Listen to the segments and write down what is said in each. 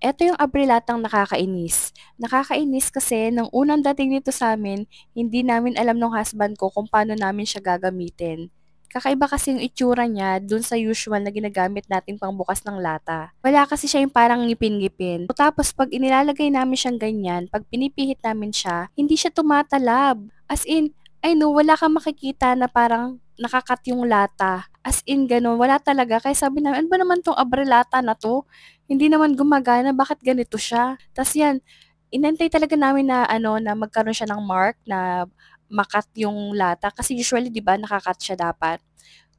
eto yung abrilatang nakakainis. Nakakainis kasi nang unang dating nito sa amin, hindi namin alam ng husband ko kung paano namin siya gagamitin. Kakaiba kasi yung itsura niya dun sa usual na ginagamit natin pang bukas ng lata. Wala kasi siya yung parang ngipin-ngipin. tapos pag inilalagay namin siyang ganyan, pag pinipihit namin siya, hindi siya tumatalab. As in, ay no, wala kang makikita na parang nakakat yung lata. As in, ganun. Wala talaga. Kaya sabi namin, ano ba naman tong abrelata na to? hindi naman gumagana, bakit ganito siya? Tapos yan, inantay talaga namin na ano na magkaroon siya ng mark na makat yung lata kasi usually 'di ba nakakat siya dapat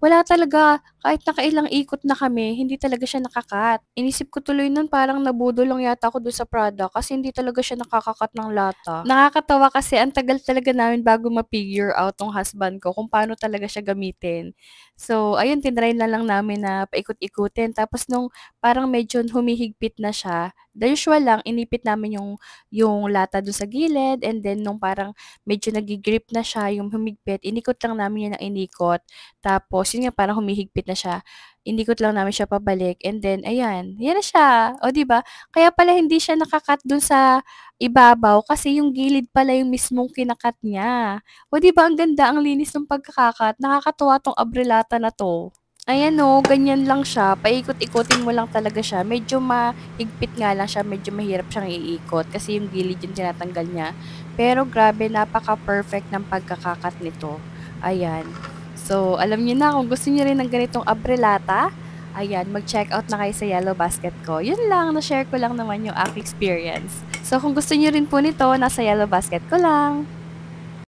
wala talaga, kahit nakailang ikot na kami, hindi talaga siya nakakat. Inisip ko tuloy nun parang nabudol lang yata ako doon sa Prada kasi hindi talaga siya nakakakat ng lata. Nakakatawa kasi ang tagal talaga namin bago ma-figure out tong husband ko kung paano talaga siya gamitin. So, ayun, tinry na lang namin na paikot-ikutin. Tapos nung parang medyo humihigpit na siya, the usual lang, inipit namin yung, yung lata doon sa gilid and then nung parang medyo nagigrip na siya yung humigpit, inikot lang namin yun ng inikot. Tapos yun nga parang humihigpit na siya. Inikot lang namin siya pabalik and then ayan, yan na siya. O di ba? Kaya pala hindi siya nakakat doon sa ibabaw kasi yung gilid pala yung mismong kinakat niya. O di ba ang ganda, ang linis ng pagkakakat. Nakakatuwa tong abrelata na to. Ayan o, oh, ganyan lang siya. Paikot-ikotin mo lang talaga siya. Medyo mahigpit nga lang siya. Medyo mahirap siyang iikot kasi yung gilid yung tinatanggal niya. Pero grabe, napaka-perfect ng pagkakakat nito. Ayan. So, alam niyo na kung gusto niyo rin ng ganitong abrelata, ayan, mag-check out na kayo sa Yellow Basket ko. Yun lang, na-share ko lang naman yung aking experience. So, kung gusto niyo rin po nito, nasa Yellow Basket ko lang.